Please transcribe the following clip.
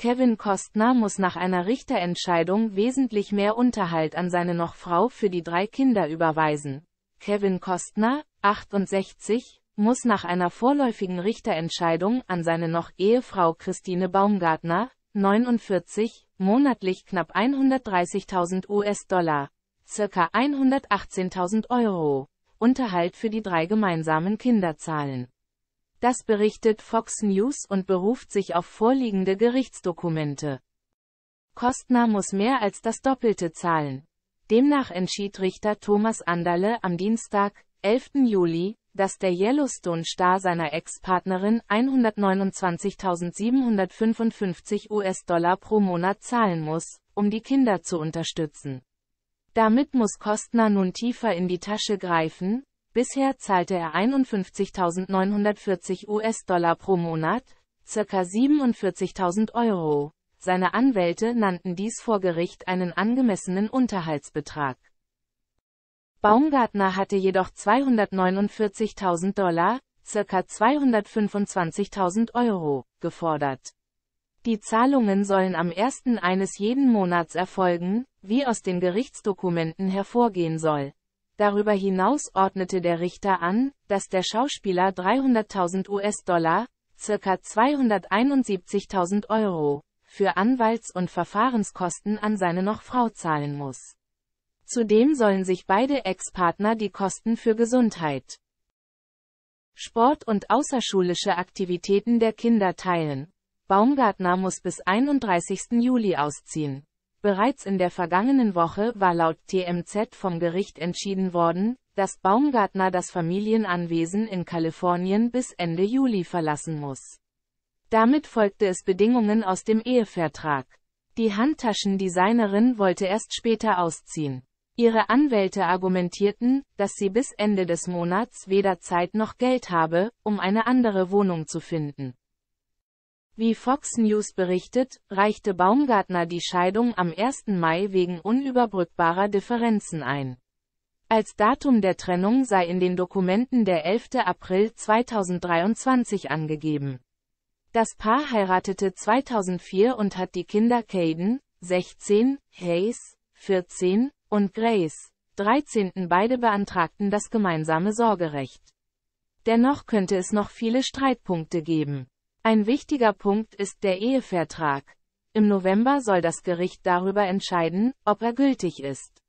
Kevin Kostner muss nach einer Richterentscheidung wesentlich mehr Unterhalt an seine noch Frau für die drei Kinder überweisen. Kevin Kostner, 68, muss nach einer vorläufigen Richterentscheidung an seine noch Ehefrau Christine Baumgartner, 49, monatlich knapp 130.000 US-Dollar, ca. 118.000 Euro, Unterhalt für die drei gemeinsamen Kinder zahlen. Das berichtet Fox News und beruft sich auf vorliegende Gerichtsdokumente. Kostner muss mehr als das Doppelte zahlen. Demnach entschied Richter Thomas Anderle am Dienstag, 11. Juli, dass der Yellowstone-Star seiner Ex-Partnerin 129.755 US-Dollar pro Monat zahlen muss, um die Kinder zu unterstützen. Damit muss Kostner nun tiefer in die Tasche greifen, Bisher zahlte er 51.940 US-Dollar pro Monat, ca. 47.000 Euro. Seine Anwälte nannten dies vor Gericht einen angemessenen Unterhaltsbetrag. Baumgartner hatte jedoch 249.000 Dollar, ca. 225.000 Euro, gefordert. Die Zahlungen sollen am 1. eines jeden Monats erfolgen, wie aus den Gerichtsdokumenten hervorgehen soll. Darüber hinaus ordnete der Richter an, dass der Schauspieler 300.000 US-Dollar, ca. 271.000 Euro, für Anwalts- und Verfahrenskosten an seine noch Frau zahlen muss. Zudem sollen sich beide Ex-Partner die Kosten für Gesundheit, Sport und außerschulische Aktivitäten der Kinder teilen. Baumgartner muss bis 31. Juli ausziehen. Bereits in der vergangenen Woche war laut TMZ vom Gericht entschieden worden, dass Baumgartner das Familienanwesen in Kalifornien bis Ende Juli verlassen muss. Damit folgte es Bedingungen aus dem Ehevertrag. Die Handtaschendesignerin wollte erst später ausziehen. Ihre Anwälte argumentierten, dass sie bis Ende des Monats weder Zeit noch Geld habe, um eine andere Wohnung zu finden. Wie Fox News berichtet, reichte Baumgartner die Scheidung am 1. Mai wegen unüberbrückbarer Differenzen ein. Als Datum der Trennung sei in den Dokumenten der 11. April 2023 angegeben. Das Paar heiratete 2004 und hat die Kinder Caden, 16, Hayes, 14, und Grace, 13. Beide beantragten das gemeinsame Sorgerecht. Dennoch könnte es noch viele Streitpunkte geben. Ein wichtiger Punkt ist der Ehevertrag. Im November soll das Gericht darüber entscheiden, ob er gültig ist.